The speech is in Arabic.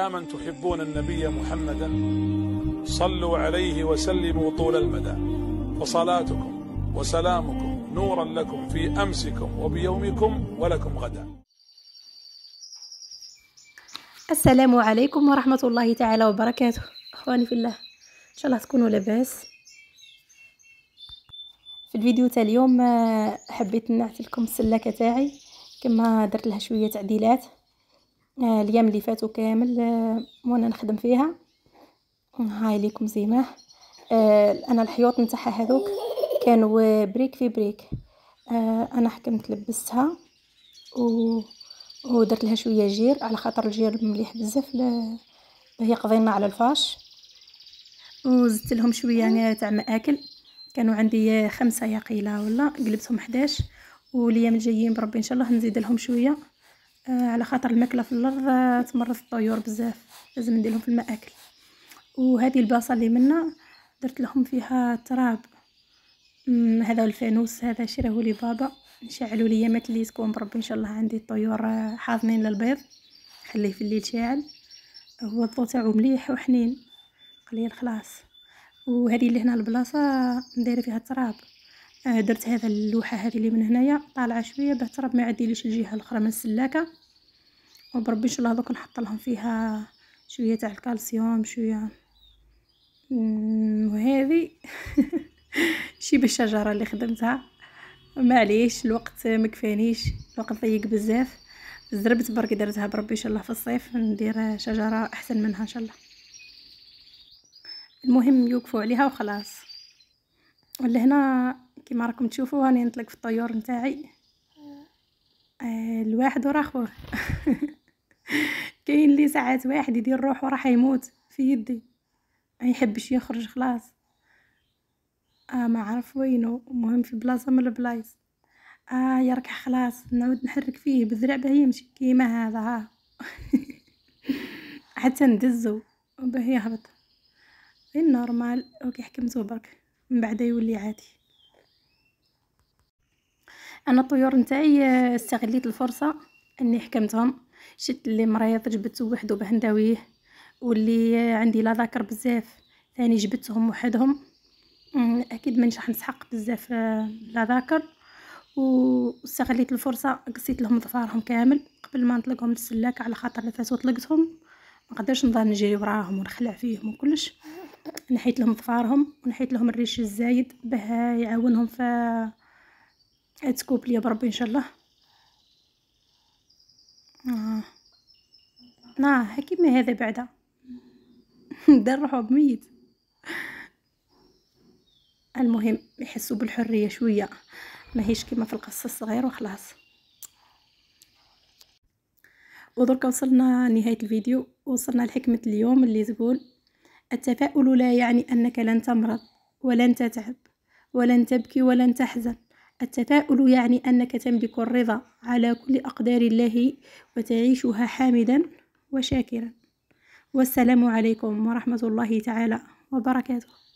يا من تحبون النبي محمدا صلوا عليه وسلموا طول المدى فصلاتكم وسلامكم نورا لكم في امسكم وبيومكم ولكم غدا. السلام عليكم ورحمه الله تعالى وبركاته اخواني في الله ان شاء الله تكونوا لاباس في الفيديو تاع اليوم آه، حبيت نعطي لكم السلاكه تاعي كما درت لها شويه تعديلات آه، اليوم اللي فاتوا كامل آه، وانا نخدم فيها هاي ليكم زيما آه، انا الحيوط نتاعها هذوك كانوا بريك في بريك انا حكمت لبستها و ودرت لها شويه جير على خاطر الجير مليح بزاف ل... هي قضينا على الفاش وزدت لهم شويه تاع ماكل كانوا عندي خمسة يقيلة ولا قلبتهم 11 واليوم الجايين بربي ان شاء الله نزيد لهم شويه آه، على خاطر الماكله في الارض آه، تمرض الطيور بزاف لازم نديرهم في الماكل وهذه الباصه اللي منا درت لهم فيها تراب هذا الفانوس هذا شراه لي بابا نشعلوا لي مات اللي تكون بربي ان شاء الله عندي الطيور آه، حاضنين للبيض خليه في الليل شاعل هو الضو تاعو مليح وحنين قليل خلاص وهذه اللي هنا البلاصه ندير فيها التراب درت هذا اللوحه هذه اللي من هنايا طالعه شويه باه التراب ما يعديليش الجهه الاخرى من السلاكه وبربي ان شاء الله هذوك نحط لهم فيها شويه تاع الكالسيوم شويه وهذه شي بالشجره اللي خدمتها معليش الوقت مكفانيش الوقت ضيق بزاف زربت برك درتها بربي ان شاء الله في الصيف ندير شجره احسن منها ان شاء الله المهم يوقفوا عليها وخلاص ولهنا كما راكم تشوفوا راني نطلق في الطيور نتاعي آه. آه، الواحد ورا خوه كاين اللي ساعات واحد يدير روحو راح يموت في يدي ما يحبش يخرج خلاص اه ما عرف وينو المهم في بلاصه من البلايص اه يركع خلاص نعود نحرك فيه بالذرع باه يمشي كيما هذا ها حتى ندزو باه يهبط غير نورمال اوكي حكمتو برك من بعد يولي عادي انا الطيور نتاعي آه، استغليت الفرصه اني حكمتهم شت اللي مريض جبت وحده باه نداويه واللي عندي لا ذاكر بزاف ثاني جبتهم وحدهم اكيد مانيش راح نسحق بزاف آه، لا ذاكر واستغليت الفرصه قصيت لهم ظفارهم كامل قبل ما نطلقهم للسلاك على خاطر لفاسو طلقتهم ما قدرش نضل نجري وراهم ونخلع فيهم وكلش نحيت لهم ظفارهم ونحيت لهم الريش الزايد باه يعاونهم ف تكوب ليا بربي ان شاء الله آه. نعم هكي ما هذا بعدا دار روحو بميت المهم يحسوا بالحرية شوية ماهيش كيما في القصة الصغير وخلاص ودركا وصلنا نهاية الفيديو وصلنا لحكمة اليوم اللي تقول التفاؤل لا يعني أنك لن تمرض ولن تتعب ولن تبكي ولن تحزن التفاؤل يعني أنك تملك الرضا على كل أقدار الله وتعيشها حامدا وشاكرا والسلام عليكم ورحمة الله تعالى وبركاته